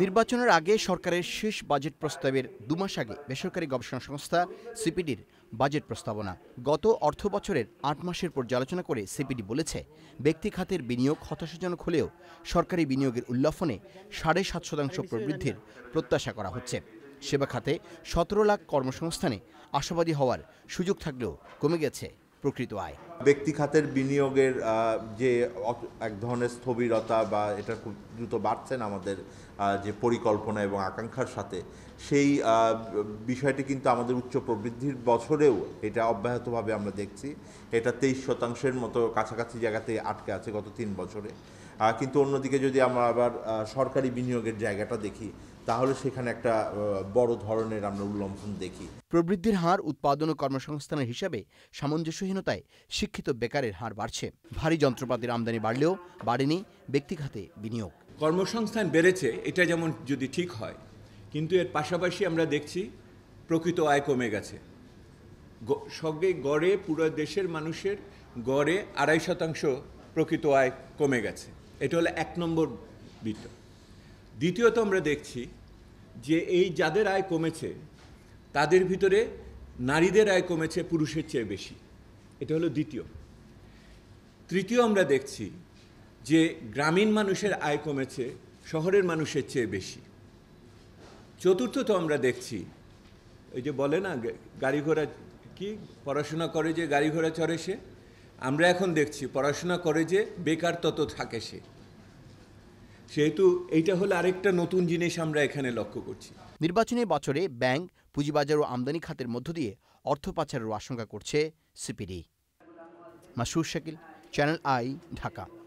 নির্বাচনের আগে সরকারের শেষ বাজেট প্রস্তাবের দুমাস আগে বেসরকারি গবেষণা সংস্থা সিপিডির বাজেট প্রস্তাবনা গত অর্থ বছরের আট মাসের পর্যালোচনা করে সিপিডি বলেছে ব্যক্তি খাতের বিনিয়োগ হতাশাজনক হলেও সরকারি বিনিয়োগের উল্লাফনে সাড়ে সাত শতাংশ প্রবৃদ্ধির প্রত্যাশা করা হচ্ছে সেবা খাতে সতেরো লাখ কর্মসংস্থানে আশাবাদী হওয়ার সুযোগ থাকলেও কমে গেছে প্রকৃত আয় ব্যক্তি খাতের বিনিয়োগের যে এক ধরনের স্থবিরতা বা এটা খুব দ্রুত বাড়ছেন আমাদের যে পরিকল্পনা এবং আকাঙ্ক্ষার সাথে সেই বিষয়টি কিন্তু আমাদের উচ্চ প্রবৃদ্ধির বছরেও এটা অব্যাহতভাবে আমরা দেখছি এটা তেইশ শতাংশের মতো কাছাকাছি জায়গাতে আটকে আছে গত তিন বছরে কিন্তু অন্যদিকে যদি আমরা আবার সরকারি বিনিয়োগের জায়গাটা দেখি তাহলে সেখানে একটা বড় ধরনের আমরা উল্লম্ফন দেখি প্রবৃদ্ধির হার উৎপাদন ও কর্মসংস্থানের হিসাবে সামঞ্জস্যহীনতায় শিক্ষিত বেকারের হার বাড়ছে ভারী যন্ত্রপাতির আমদানি বাড়লেও বাড়েনি ব্যক্তিখাতে বিনিয়োগ কর্মসংস্থান বেড়েছে এটা যেমন যদি ঠিক হয় কিন্তু এর পাশাপাশি আমরা দেখছি প্রকৃত আয় কমে গেছে সঙ্গে গড়ে পুরো দেশের মানুষের গড়ে আড়াই শতাংশ প্রকৃত আয় কমে গেছে এটা হলো এক নম্বর বৃত্ত দ্বিতীয়ত আমরা দেখছি যে এই যাদের আয় কমেছে তাদের ভিতরে নারীদের আয় কমেছে পুরুষের চেয়ে বেশি এটা হলো দ্বিতীয় তৃতীয় আমরা দেখছি যে গ্রামীণ মানুষের আয় কমেছে শহরের মানুষের চেয়ে বেশি চতুর্থত আমরা দেখছি ওই যে বলে না গাড়ি ঘোড়া কি পড়াশোনা করে যে গাড়ি ঘোড়া চড়ে সে আমরা এখন দেখছি পড়াশোনা করে যে বেকার তত থাকে সে সেহেতু এইটা হলো আরেকটা নতুন জিনিস আমরা এখানে লক্ষ্য করছি নির্বাচনী বছরে ব্যাংক পুঁজিবাজার ও আমদানি খাতের মধ্য দিয়ে অর্থ পাচারের আশঙ্কা করছে CPD Masur Shakil channel I Dhaka